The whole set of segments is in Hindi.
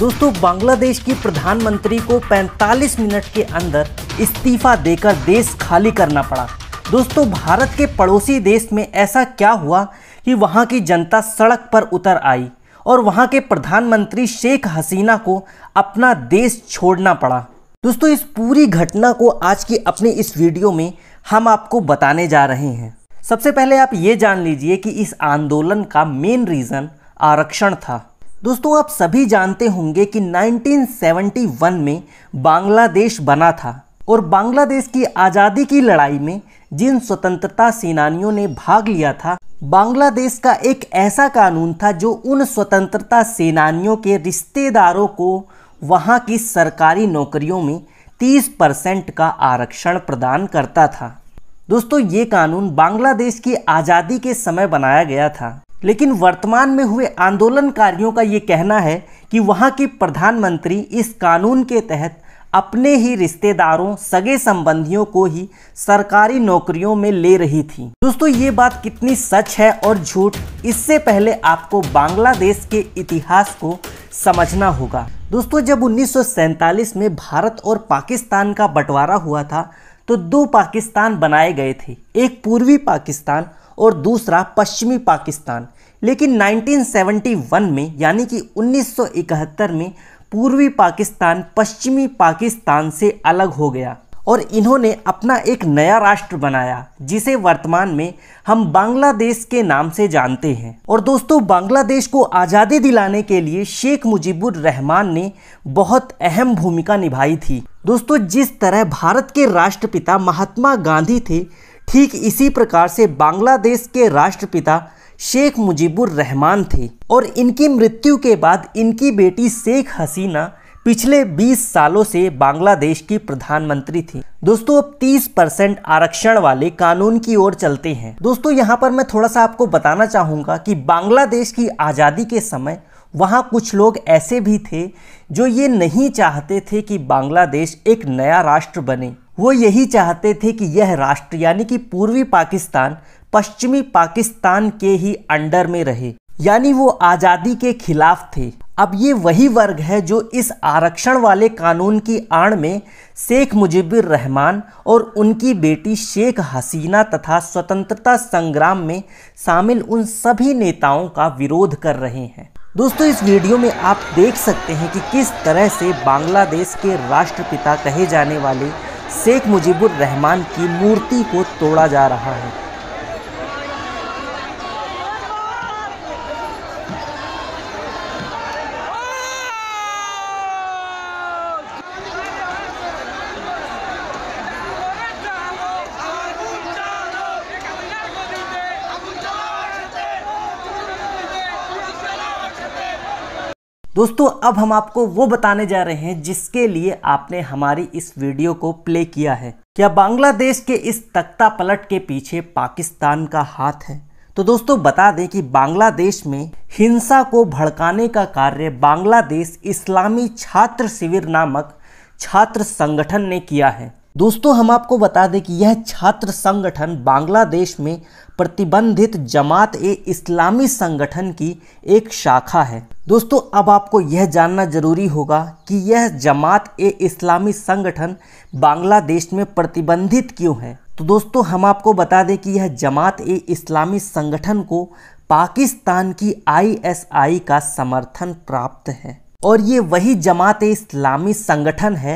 दोस्तों बांग्लादेश की प्रधानमंत्री को 45 मिनट के अंदर इस्तीफा देकर देश खाली करना पड़ा दोस्तों भारत के पड़ोसी देश में ऐसा क्या हुआ कि वहाँ की जनता सड़क पर उतर आई और वहाँ के प्रधानमंत्री शेख हसीना को अपना देश छोड़ना पड़ा दोस्तों इस पूरी घटना को आज की अपनी इस वीडियो में हम आपको बताने जा रहे हैं सबसे पहले आप ये जान लीजिए कि इस आंदोलन का मेन रीज़न आरक्षण था दोस्तों आप सभी जानते होंगे कि 1971 में बांग्लादेश बना था और बांग्लादेश की आज़ादी की लड़ाई में जिन स्वतंत्रता सेनानियों ने भाग लिया था बांग्लादेश का एक ऐसा कानून था जो उन स्वतंत्रता सेनानियों के रिश्तेदारों को वहां की सरकारी नौकरियों में 30 परसेंट का आरक्षण प्रदान करता था दोस्तों ये कानून बांग्लादेश की आज़ादी के समय बनाया गया था लेकिन वर्तमान में हुए आंदोलनकारियों का ये कहना है कि वहाँ की प्रधानमंत्री इस कानून के तहत अपने ही रिश्तेदारों सगे संबंधियों को ही सरकारी नौकरियों में ले रही थी दोस्तों ये बात कितनी सच है और झूठ इससे पहले आपको बांग्लादेश के इतिहास को समझना होगा दोस्तों जब उन्नीस में भारत और पाकिस्तान का बंटवारा हुआ था तो दो पाकिस्तान बनाए गए थे एक पूर्वी पाकिस्तान और दूसरा पश्चिमी पाकिस्तान लेकिन 1971 में यानी कि 1971 में पूर्वी पाकिस्तान पश्चिमी पाकिस्तान से अलग हो गया और इन्होंने अपना एक नया राष्ट्र बनाया जिसे वर्तमान में हम बांग्लादेश के नाम से जानते हैं और दोस्तों बांग्लादेश को आज़ादी दिलाने के लिए शेख मुजीबुर रहमान ने बहुत अहम भूमिका निभाई थी दोस्तों जिस तरह भारत के राष्ट्रपिता महात्मा गांधी थे ठीक इसी प्रकार से बांग्लादेश के राष्ट्रपिता शेख मुजीबुर रहमान थे और इनकी मृत्यु के बाद इनकी बेटी शेख हसीना पिछले 20 सालों से बांग्लादेश की प्रधानमंत्री थी दोस्तों अब 30 परसेंट आरक्षण वाले कानून की ओर चलते हैं दोस्तों यहाँ पर मैं थोड़ा सा आपको बताना चाहूंगा कि बांग्लादेश की आज़ादी के समय वहाँ कुछ लोग ऐसे भी थे जो ये नहीं चाहते थे कि बांग्लादेश एक नया राष्ट्र बने वो यही चाहते थे कि यह राष्ट्र यानी कि पूर्वी पाकिस्तान पश्चिमी पाकिस्तान के ही अंडर में रहे यानी वो आज़ादी के खिलाफ थे अब ये वही वर्ग है जो इस आरक्षण वाले कानून की आड़ में शेख मुजिबुर रहमान और उनकी बेटी शेख हसीना तथा स्वतंत्रता संग्राम में शामिल उन सभी नेताओं का विरोध कर रहे हैं दोस्तों इस वीडियो में आप देख सकते हैं कि किस तरह से बांग्लादेश के राष्ट्रपिता कहे जाने वाले शेख मुजीबुर रहमान की मूर्ति को तोड़ा जा रहा है दोस्तों अब हम आपको वो बताने जा रहे हैं जिसके लिए आपने हमारी इस वीडियो को प्ले किया है क्या बांग्लादेश के इस तख्ता पलट के पीछे पाकिस्तान का हाथ है तो दोस्तों बता दें कि बांग्लादेश में हिंसा को भड़काने का कार्य बांग्लादेश इस्लामी छात्र शिविर नामक छात्र संगठन ने किया है दोस्तों हम आपको बता दें कि यह छात्र संगठन बांग्लादेश में प्रतिबंधित जमात ए इस्लामी संगठन की एक शाखा है दोस्तों अब आपको यह जानना जरूरी होगा कि यह जमात ए इस्लामी संगठन बांग्लादेश में प्रतिबंधित क्यों है तो दोस्तों हम आपको बता दें कि यह जमात ए इस्लामी संगठन को पाकिस्तान की आईएसआई का समर्थन प्राप्त है और ये वही जमात ए इस्लामी संगठन है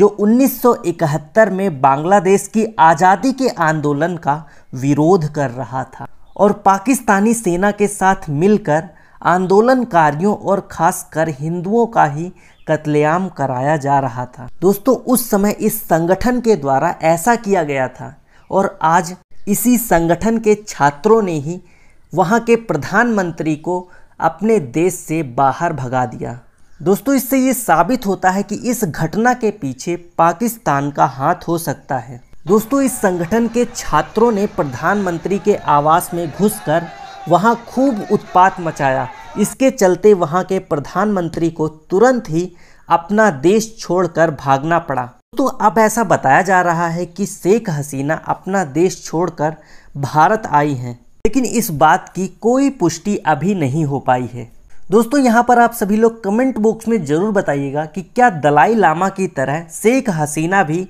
जो 1971 में बांग्लादेश की आज़ादी के आंदोलन का विरोध कर रहा था और पाकिस्तानी सेना के साथ मिलकर आंदोलनकारियों और खासकर हिंदुओं का ही कत्लेआम कराया जा रहा था दोस्तों उस समय इस संगठन के द्वारा ऐसा किया गया था और आज इसी संगठन के छात्रों ने ही वहाँ के प्रधानमंत्री को अपने देश से बाहर भगा दिया दोस्तों इससे ये साबित होता है कि इस घटना के पीछे पाकिस्तान का हाथ हो सकता है दोस्तों इस संगठन के छात्रों ने प्रधानमंत्री के आवास में घुसकर वहां खूब उत्पात मचाया इसके चलते वहाँ के प्रधानमंत्री को तुरंत ही अपना देश छोड़कर भागना पड़ा तो अब ऐसा बताया जा रहा है कि शेख हसीना अपना देश छोड़कर भारत आई हैं लेकिन इस बात की कोई पुष्टि अभी नहीं हो पाई है दोस्तों यहाँ पर आप सभी लोग कमेंट बॉक्स में ज़रूर बताइएगा कि क्या दलाई लामा की तरह शेख हसीना भी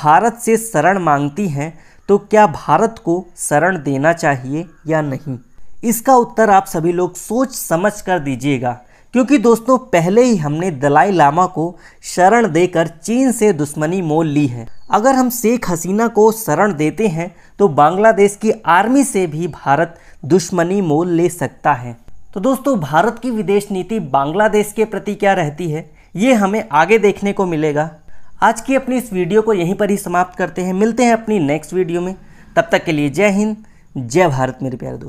भारत से शरण मांगती हैं तो क्या भारत को शरण देना चाहिए या नहीं इसका उत्तर आप सभी लोग सोच समझ कर दीजिएगा क्योंकि दोस्तों पहले ही हमने दलाई लामा को शरण देकर चीन से दुश्मनी मोल ली है अगर हम शेख हसीना को शरण देते हैं तो बांग्लादेश की आर्मी से भी भारत दुश्मनी मोल ले सकता है तो दोस्तों भारत की विदेश नीति बांग्लादेश के प्रति क्या रहती है ये हमें आगे देखने को मिलेगा आज की अपनी इस वीडियो को यहीं पर ही समाप्त करते हैं मिलते हैं अपनी नेक्स्ट वीडियो में तब तक के लिए जय हिंद जय भारत मेरे प्यारे दोस्तों